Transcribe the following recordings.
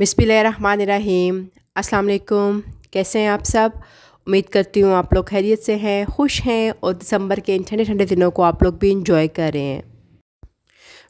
बिसमीम अस्सलाम कैसे हैं आप सब उम्मीद करती हूँ आप लोग खैरियत से हैं खुश हैं और दिसंबर के इन ठंडे ठंडे दिनों को आप लोग भी इंजॉय कर रहे हैं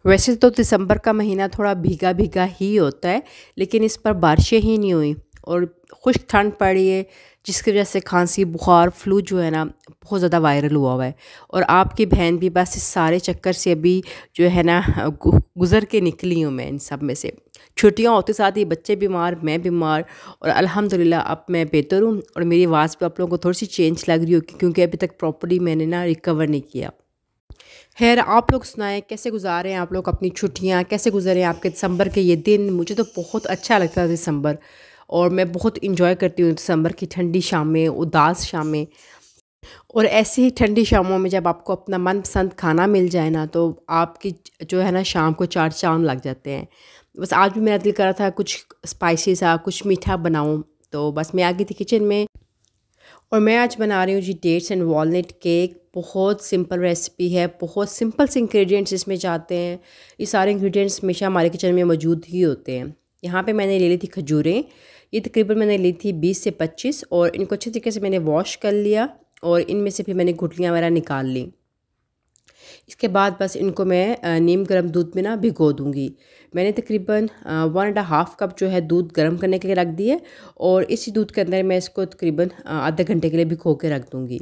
वैसे तो दिसंबर का महीना थोड़ा भीगा भीगा ही होता है लेकिन इस पर बारिशें ही नहीं हुई और खुश ठंड पड़ी है जिसकी वजह से खांसी बुखार फ्लू जो है ना बहुत ज़्यादा वायरल हुआ हुआ है और आपकी बहन भी बस इस सारे चक्कर से अभी जो है ना गुज़र के निकली हूँ मैं इन सब में से छुट्टियाँ होते साथ ही बच्चे बीमार मैं बीमार और अल्हम्दुलिल्लाह अब मैं बेहतर हूँ और मेरी आवाज़ पे आप लोगों को थोड़ी सी चेंज लग रही होगी क्योंकि अभी तक प्रॉपरली मैंने ना रिकवर नहीं किया खैर आप लोग सुनाएं कैसे हैं आप लोग अपनी छुट्टियाँ कैसे गुजरें आपके दिसंबर के ये दिन मुझे तो बहुत अच्छा लगता है दिसंबर और मैं बहुत इंजॉय करती हूँ दिसंबर की ठंडी शामें उदास शामें और ऐसी ही ठंडी शामों में जब आपको अपना मनपसंद खाना मिल जाए ना तो आपकी जो है ना शाम को चार चांद लग जाते हैं बस आज भी मेरा दिल कर रहा था कुछ स्पाइसी सा कुछ मीठा बनाऊँ तो बस मैं आ गई थी किचन में और मैं आज बना रही हूँ जी डेट्स एंड वॉलनट केक बहुत सिंपल रेसिपी है बहुत सिंपल से इंग्रेडिएंट्स इसमें जाते हैं ये सारे इंग्रेडिएंट्स हमेशा हमारे किचन में मौजूद ही होते हैं यहाँ पे मैंने ले ली थी खजूरें ये तकरीबन मैंने ली थी बीस से पच्चीस और इनको अच्छे तरीके से मैंने वॉश कर लिया और इनमें से फिर मैंने घुटलियाँ वगैरह निकाल ली इसके बाद बस इनको मैं नीम गर्म दूध में ना भिगो दूँगी मैंने तकरीबन वन एंड हाफ़ कप जो है दूध गर्म करने के लिए रख दिए और इसी दूध के अंदर मैं इसको तकरीबन आधे घंटे के लिए भिगो के रख दूँगी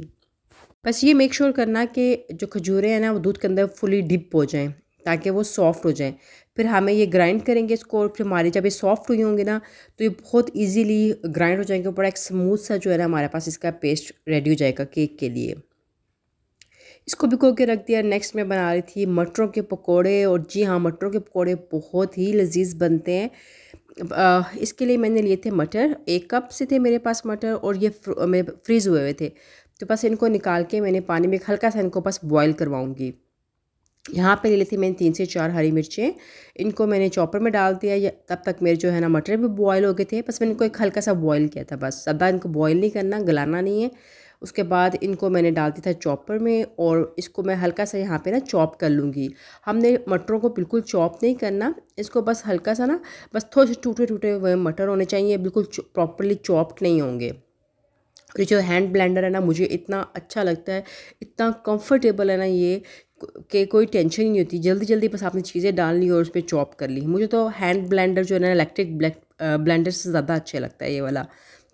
बस ये मेक श्योर sure करना कि जो खजूरें हैं ना वो दूध के अंदर फुली डिप हो जाएँ ताकि वो सॉफ़्ट हो जाएँ फिर हमें ये ग्राइंड करेंगे इसको और फिर हमारे जब ये सॉफ़्ट हुई होंगे ना तो ये बहुत इजीली ग्राइंड हो जाएंगे बड़ा एक स्मूथ सा जो है ना हमारे पास इसका पेस्ट रेडी हो जाएगा केक के लिए इसको भिगो के रख दिया नेक्स्ट मैं बना रही थी मटरों के पकोड़े और जी हाँ मटरों के पकोड़े बहुत ही लजीज बनते हैं आ, इसके लिए मैंने लिए थे मटर एक कप से थे मेरे पास मटर और ये फ्र, मेरे फ्रीज़ हुए हुए थे तो बस इनको निकाल के मैंने पानी में हल्का सा इनको बस बॉयल करवाऊँगी यहाँ पे ले ली थी मैंने तीन से चार हरी मिर्चें इनको मैंने चॉपर में डाल दिया तब तक मेरे जो है ना मटर भी बॉयल हो गए थे बस मैंने इनको एक हल्का सा बॉयल किया था बस ज़्यादा इनको बॉयल नहीं करना गलाना नहीं है उसके बाद इनको मैंने डाल दिया था चॉपर में और इसको मैं हल्का सा यहाँ पे ना चॉप कर लूँगी हमने मटरों को बिल्कुल चॉप नहीं करना इसको बस हल्का सा ना बस थोड़े से टूटे टूटे हुए मटर होने चाहिए बिल्कुल प्रॉपरली चॉप्ड नहीं होंगे जो हैंड ब्लेंडर है ना मुझे इतना अच्छा लगता है इतना कंफर्टेबल है ना ये के कोई टेंशन ही नहीं होती जल्दी जल्दी बस आपने चीज़ें डाल ली और उस पर चॉप कर ली मुझे तो हैंड ब्लेंडर जो है ना इलेक्ट्रिक ब्लेंडर से ज़्यादा अच्छा लगता है ये वाला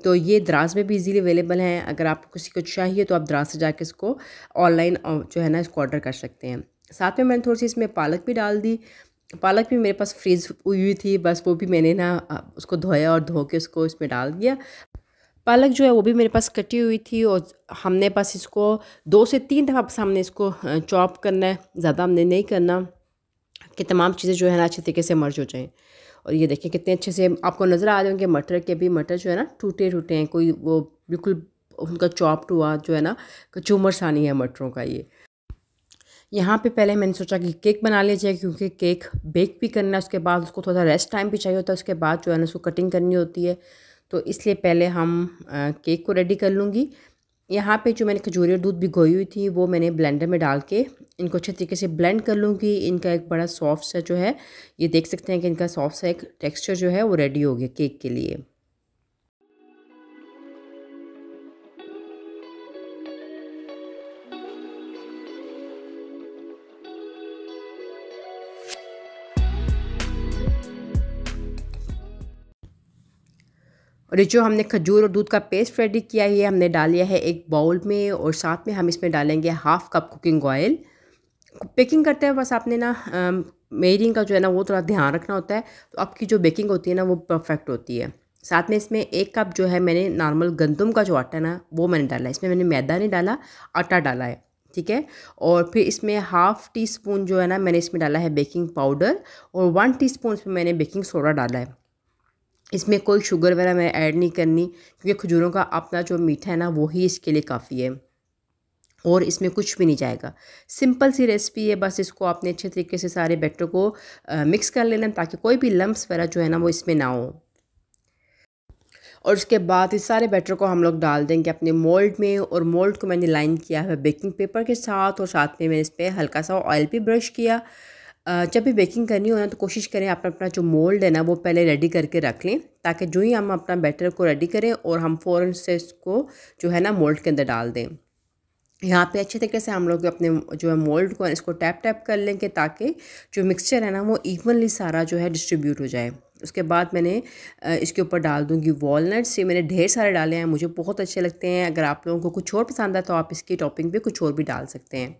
तो ये द्रास में भी इजीली अवेलेबल हैं अगर आपको किसी को चाहिए तो आप द्रास से जाके इसको ऑनलाइन जो है ना इसको ऑर्डर कर सकते हैं साथ में मैंने थोड़ी सी इसमें पालक भी डाल दी पालक भी मेरे पास फ्रीज हुई हुई थी बस वो भी मैंने ना उसको धोया और धो के उसको इसमें डाल दिया पालक जो है वो भी मेरे पास कटी हुई थी और हमने बस इसको दो से तीन दफ़ा बस हमने इसको चॉप करना है ज़्यादा हमने नहीं करना कि तमाम चीज़ें जो है ना अच्छे तरीके से मर्ज हो जाएँ और ये देखें कितने अच्छे से आपको नज़र आ रहे होंगे मटर के भी मटर जो है ना टूटे टूटे हैं कोई वो बिल्कुल उनका चॉप्ड हुआ जो है ना कचूमर नहीं है मटरों का ये यहाँ पे पहले मैंने सोचा कि केक बना लिया जाए क्योंकि केक बेक भी करना है उसके बाद उसको थोड़ा रेस्ट टाइम भी चाहिए होता है उसके बाद जो है ना उसको कटिंग करनी होती है तो इसलिए पहले हम केक को रेडी कर लूँगी यहाँ पे जो मैंने खजूरी और दूध भिगोई हुई थी वो मैंने ब्लेंडर में डाल के इनको अच्छे तरीके से ब्लेंड कर लूँगी इनका एक बड़ा सॉफ्ट सा जो है ये देख सकते हैं कि इनका सॉफ्ट सा एक टेक्सचर जो है वो रेडी हो गया केक के लिए और ये जो हमने खजूर और दूध का पेस्ट रेडी किया है हमने डाल लिया है एक बाउल में और साथ में हम इसमें डालेंगे half cup cooking oil baking करते हैं बस आपने ना मेरिंग का जो है ना वो थोड़ा ध्यान रखना होता है तो आपकी जो बेकिंग होती है ना वो परफेक्ट होती है साथ में इसमें एक कप जो है मैंने नॉर्मल गंदम का जो आटा है ना वो मैंने डाला है इसमें मैंने मैदा नहीं डाला आटा डाला है ठीक है और फिर इसमें हाफ़ टी स्पून जो है ना मैंने इसमें डाला है बेकिंग पाउडर और वन टी स्पून इसमें मैंने बेकिंग सोडा डाला है इसमें कोई शुगर वगैरह मैं ऐड नहीं करनी क्योंकि खजूरों का अपना जो मीठा है ना वही इसके लिए काफ़ी है और इसमें कुछ भी नहीं जाएगा सिंपल सी रेसिपी है बस इसको आपने अच्छे तरीके से सारे बैटर को आ, मिक्स कर लेना ताकि कोई भी लम्ब वगैरह जो है ना वो इसमें ना हो और उसके बाद इस सारे बैटर को हम लोग डाल देंगे अपने मोल्ड में और मोल्ड को मैंने लाइन किया है बेकिंग पेपर के साथ और साथ में मैंने इस पर हल्का सा ऑयल भी ब्रश किया जब भी बेकिंग करनी हो ना तो कोशिश करें आप अपना जो मोल्ड है ना वो पहले रेडी करके रख लें ताकि जो ही हम अपना बैटर को रेडी करें और हम फ़ौरन से इसको जो है ना मोल्ड के अंदर डाल दें यहाँ पे अच्छे तरीके से हम लोग अपने जो है मोल्ड को इसको टैप टैप कर लेंगे ताकि जो मिक्सचर है ना वो इवनली सारा जो है डिस्ट्रीब्यूट हो जाए उसके बाद मैंने इसके ऊपर डाल दूंगी वॉलनट्स ये मैंने ढेर सारे डाले हैं मुझे बहुत अच्छे लगते हैं अगर आप लोगों को कुछ और पसंद है तो आप इसकी टॉपिंग पे कुछ और भी डाल सकते हैं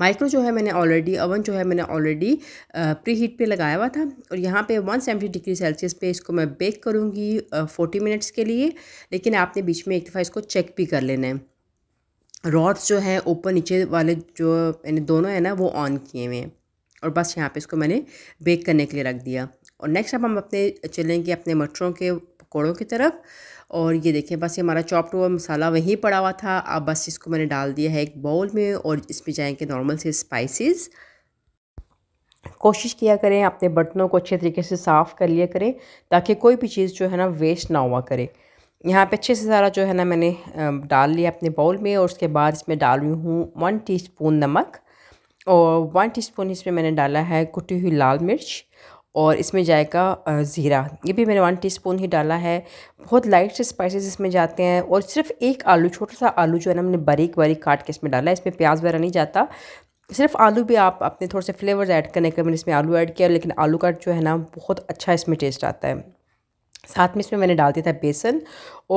माइक्रो जो है मैंने ऑलरेडी ओवन जो है मैंने ऑलरेडी प्री हीट पर लगाया हुआ था और यहाँ पे 170 डिग्री सेल्सियस पे इसको मैं बेक करूँगी फोर्टी मिनट्स के लिए लेकिन आपने बीच में एक दफ़ा इसको चेक भी कर लेना है रॉड्स जो है ऊपर नीचे वाले जो मैंने दोनों है ना वो ऑन किए हुए हैं और बस यहाँ पे इसको मैंने बेक करने के लिए रख दिया और नेक्स्ट अब हम अपने चलेंगे अपने मटरों के पकौड़ों की तरफ और ये देखें बस ये हमारा चॉप्ट हुआ मसाला वहीं पड़ा हुआ था अब बस इसको मैंने डाल दिया है एक बाउल में और इसमें जाएंगे नॉर्मल से स्पाइसेस कोशिश किया करें अपने बर्तनों को अच्छे तरीके से साफ़ कर लिया करें ताकि कोई भी चीज़ जो है ना वेस्ट ना हुआ करे यहाँ पे अच्छे से सारा जो है ना मैंने डाल लिया अपने बाउल में और उसके बाद इसमें डाल रही हूँ वन टी नमक और वन टी इसमें मैंने डाला है कुटी हुई लाल मिर्च और इसमें जाएगा ज़ीरा ये भी मैंने वन टीस्पून ही डाला है बहुत लाइट से स्पाइसेस इसमें जाते हैं और सिर्फ एक आलू छोटा सा आलू जो है ना हमने बारीक बारीक काट के इसमें डाला है इसमें प्याज वगैरह नहीं जाता सिर्फ आलू भी आप अपने थोड़े से फ्लेवर्स ऐड करने के मैंने इसमें आलू ऐड किया लेकिन आलू का जो है ना बहुत अच्छा इसमें टेस्ट आता है साथ में इसमें मैंने डाल दिया था बेसन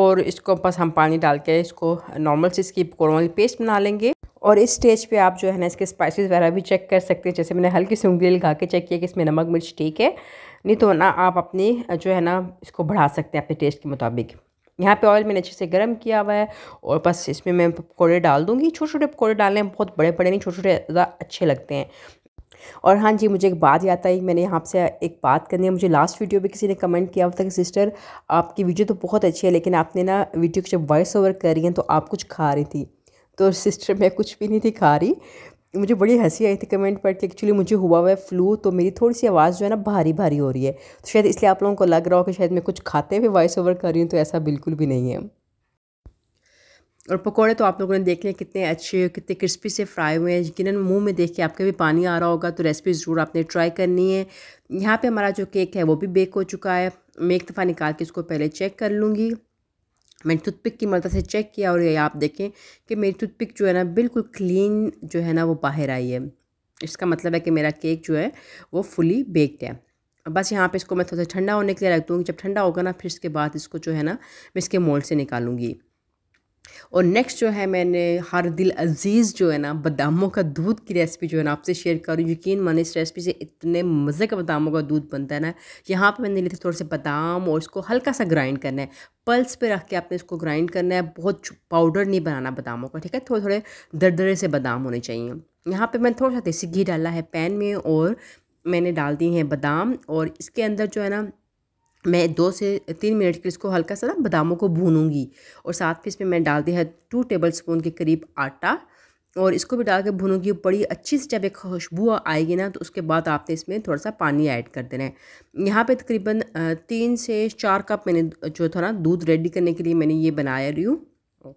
और इसको बस हम पानी डाल के इसको नॉर्मल से इसकी नॉर्मल पेस्ट बना लेंगे और इस स्टेज पे आप जो है ना इसके स्पाइसेस वगैरह भी चेक कर सकते हैं जैसे मैंने हल्की सी उंगली लगा के चेक किया कि इसमें नमक मिर्च ठीक है नहीं तो ना आप अपनी जो है ना इसको बढ़ा सकते हैं अपने टेस्ट के मुताबिक यहाँ पे ऑयल मैंने अच्छे से गर्म किया हुआ है और बस इसमें मैं पकौड़े डाल दूँगी छोटे छोटे पकौड़े डालने हैं बहुत बड़े बड़े नहीं छोटे छोटे ज़्यादा अच्छे लगते हैं और हाँ जी मुझे एक बात याद आई मैंने यहाँ से एक बात करनी है मुझे लास्ट वीडियो पे किसी ने कमेंट किया हुआ था कि सिस्टर आपकी वीडियो तो बहुत अच्छी है लेकिन आपने ना वीडियो को जब वॉइस ओवर करी है तो आप कुछ खा रही थी तो सिस्टर मैं कुछ भी नहीं थी खा रही मुझे बड़ी हंसी आई थी कमेंट पर कि एक्चुअली मुझे हुआ हुआ है फ्लू तो मेरी थोड़ी सी आवाज़ जो है ना भारी भारी हो रही है तो शायद इसलिए आप लोगों को लग रहा हो कि शायद मैं कुछ खाते हुए वॉइस ओवर कर रही हूँ तो ऐसा बिल्कुल भी नहीं है और पकोड़े तो आप लोगों ने देख लिया कितने अच्छे कितने क्रिस्पी से फ्राई हुए हैं यकीन मुंह में देख के आपके भी पानी आ रहा होगा तो रेसिपी ज़रूर आपने ट्राई करनी है यहाँ पे हमारा जो केक है वो भी बेक हो चुका है मैं एक दफ़ा निकाल के इसको पहले चेक कर लूँगी मैंने टूथपिक की मदद से चेक किया और ये आप देखें कि मेरी टूथपिक जो है ना बिल्कुल क्लीन जो है ना वो बाहर आई है इसका मतलब है कि मेरा केक जो है वो फुली बेक्ड है बस यहाँ पे इसको मैं थोड़ा सा ठंडा होने के लिए रख दूँगी जब ठंडा होगा ना फिर इसके बाद इसको जो है ना मैं इसके मोल्ड से निकालूंगी और नेक्स्ट जो है मैंने हर दिल अजीज़ जो है ना बादामों का दूध की रेसिपी जो है ना आपसे शेयर करूँ यकीन माने इस रेसिपी से इतने मज़े का बादामों का दूध बनता है ना यहाँ पे मैंने लिए थे थोड़े से बादाम और इसको हल्का सा ग्राइंड करना है पल्स पे रख के आपने इसको ग्राइंड करना है बहुत पाउडर नहीं बनाना बादामों का ठीक है थोड़े थोड़े दरदरे से बादाम होने चाहिए यहाँ पर मैंने थोड़ा सा देसी घी डाला है पैन में और मैंने डाल दिए हैं बादाम और इसके अंदर जो है ना मैं दो से तीन मिनट के इसको हल्का सा ना बादामों को भूनूंगी और साथ में इसमें मैं डाल दिया है टू टेबल स्पून के करीब आटा और इसको भी डाल के भूनूंगी बड़ी अच्छी से जब एक खुशबू आएगी ना तो उसके बाद आपने इसमें थोड़ा सा पानी ऐड कर देना है यहाँ पे तकरीबन तीन से चार कप मैंने जो था ना दूध रेडी करने के लिए मैंने ये बनाया रही हूँ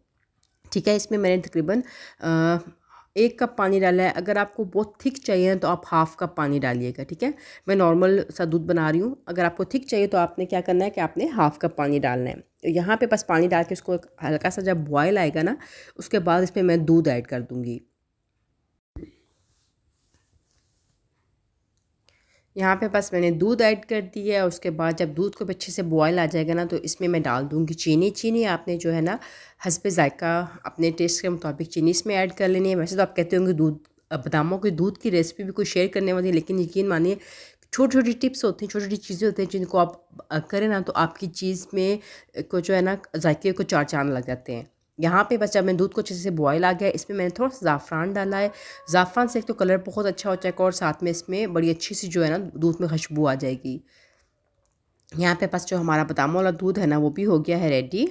ठीक है इसमें मैंने तकरीबन एक कप पानी डाला है अगर आपको बहुत थिक चाहिए तो आप हाफ़ कप पानी डालिएगा ठीक है मैं नॉर्मल सा दूध बना रही हूँ अगर आपको थिक चाहिए तो आपने क्या करना है कि आपने हाफ़ कप पानी डालना है तो यहाँ पे बस पानी डाल के उसको हल्का सा जब बॉयल आएगा ना उसके बाद इसमें मैं दूध ऐड कर दूँगी यहाँ पे बस मैंने दूध ऐड कर दिया है उसके बाद जब दूध को अच्छे से बॉयल आ जाएगा ना तो इसमें मैं डाल दूँगी चीनी चीनी आपने जो है ना हंसपे जायका अपने टेस्ट के मुताबिक चीनी इसमें ऐड कर लेनी है वैसे तो आप कहते होंगे दूध बदामों के दूध की रेसिपी भी कोई शेयर करने वाली है लेकिन यकीन मानिए छोटी छोटी टिप्स होती हैं छोटी छोटी चीज़ें होती हैं जिनको आप करें ना तो आपकी चीज़ में को जो है ना जायके को चार चांद लग जाते हैं यहाँ पे बस जब मैं दूध को अच्छे से बॉयल आ गया इसमें मैंने थोड़ा सा ज़ाफ़रान डाला है ज़ाफ़रान से एक तो कलर बहुत अच्छा हो जाएगा और साथ में इसमें बड़ी अच्छी सी जो है ना दूध में खुशबू आ जाएगी यहाँ पे बस जो हमारा बदाम वाला दूध है ना वो भी हो गया है रेडी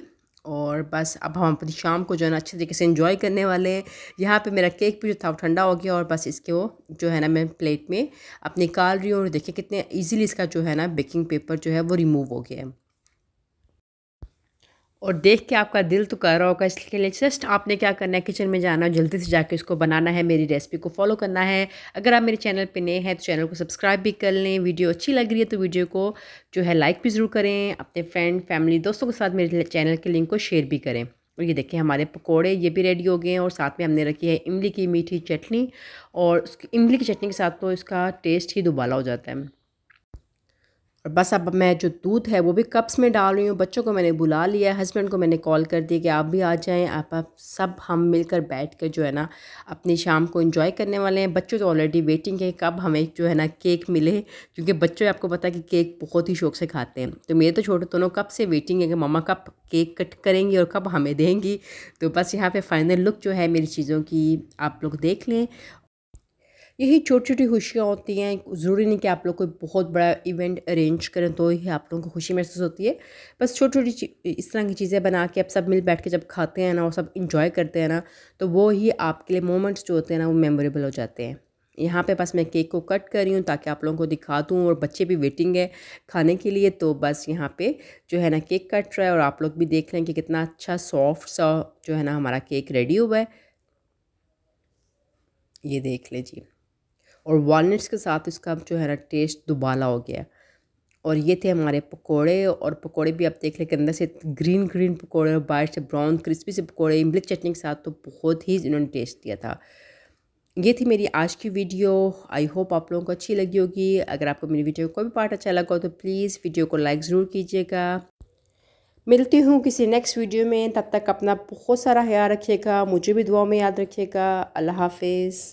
और बस अब हम अपनी शाम को जो है ना अच्छे तरीके से इन्जॉय करने वाले हैं यहाँ पर मेरा केक भी जो था वो ठंडा हो गया और बस इसके वो जो है ना मैं प्लेट में अपनी निकाल रही हूँ और देखिए कितने ईजिली इसका जो है ना बेकिंग पेपर जो है वो रिमूव हो गया है और देख के आपका दिल तो कर रहा होगा इसके लिए जस्ट आपने क्या करना है किचन में जाना है जल्दी से जाके इसको बनाना है मेरी रेसिपी को फॉलो करना है अगर आप मेरे चैनल पे नए हैं तो चैनल को सब्सक्राइब भी कर लें वीडियो अच्छी लग रही है तो वीडियो को जो है लाइक भी ज़रूर करें अपने फ्रेंड फैमिली दोस्तों के साथ मेरे चैनल के लिंक को शेयर भी करें और ये देखें हमारे पकौड़े ये भी रेडी हो गए हैं और साथ में हमने रखी है इमली की मीठी चटनी और इमली की चटनी के साथ तो इसका टेस्ट ही दुबाला हो जाता है और बस अब मैं जो दूध है वो भी कप्स में डाल रही हूँ बच्चों को मैंने बुला लिया है हस्बैंड को मैंने कॉल कर दिया कि आप भी आ जाएं आप आप सब हम मिलकर बैठ कर जो है ना अपनी शाम को एंजॉय करने वाले हैं बच्चों तो ऑलरेडी वेटिंग है कब हमें जो है ना केक मिले क्योंकि बच्चों आपको पता है कि केक बहुत ही शौक से खाते हैं तो मेरे तो छोटे दोनों कब से वेटिंग है कि ममा कब केक कट करेंगी और कब हमें देंगी तो बस यहाँ पर फाइनल लुक जो है मेरी चीज़ों की आप लोग देख लें यही छोटी छोटी खुशियाँ होती हैं ज़रूरी नहीं कि आप लोग कोई बहुत बड़ा इवेंट अरेंज करें तो ही आप लोगों को खुशी महसूस होती है बस छोटी छोटी इस तरह की चीज़ें बना के आप सब मिल बैठ के जब खाते हैं ना और सब इंजॉय करते हैं ना तो वो ही आपके लिए मोमेंट्स जो होते हैं ना वो मेमोरेबल हो जाते हैं यहाँ पे बस मैं केक को कट कर रही हूँ ताकि आप लोगों को दिखा दूँ और बच्चे भी वेटिंग है खाने के लिए तो बस यहाँ पे जो है ना केक कट रहा है और आप लोग भी देख लें कि कितना अच्छा सॉफ्ट सा जो है ना हमारा केक रेडी हुआ है ये देख लीजिए और वालनट्स के साथ इसका जो है ना टेस्ट दुबाला हो गया और ये थे हमारे पकोड़े और पकोड़े भी आप देख लें कि अंदर से ग्रीन ग्रीन पकोड़े और बाहर से ब्राउन क्रिस्पी से पकोड़े इमलिक चटनी के साथ तो बहुत ही इन्होंने टेस्ट दिया था ये थी मेरी आज की वीडियो आई होप आप लोगों को अच्छी लगी होगी अगर आपको मेरी वीडियो कोई भी पार्ट अच्छा लगा हो तो प्लीज़ वीडियो को लाइक ज़रूर कीजिएगा मिलती हूँ किसी नेक्स्ट वीडियो में तब तक अपना बहुत सारा ख्याल रखिएगा मुझे भी दुआ में याद रखिएगा अल्लाह हाफिज़